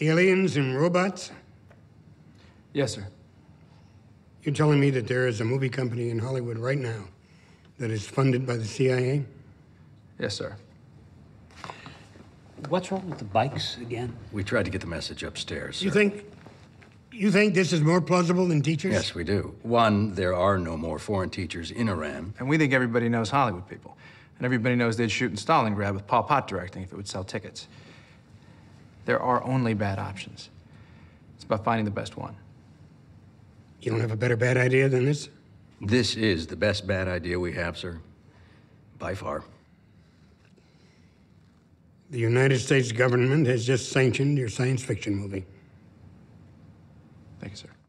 Aliens and robots? Yes, sir. You're telling me that there is a movie company in Hollywood right now that is funded by the CIA? Yes, sir. What's wrong with the bikes again? We tried to get the message upstairs. Sir. You think you think this is more plausible than teachers? Yes, we do. One, there are no more foreign teachers in Iran. And we think everybody knows Hollywood people. And everybody knows they'd shoot in Stalingrad with Paul Pot directing if it would sell tickets. There are only bad options. It's about finding the best one. You don't have a better bad idea than this? This is the best bad idea we have, sir. By far. The United States government has just sanctioned your science fiction movie. Thank you, sir.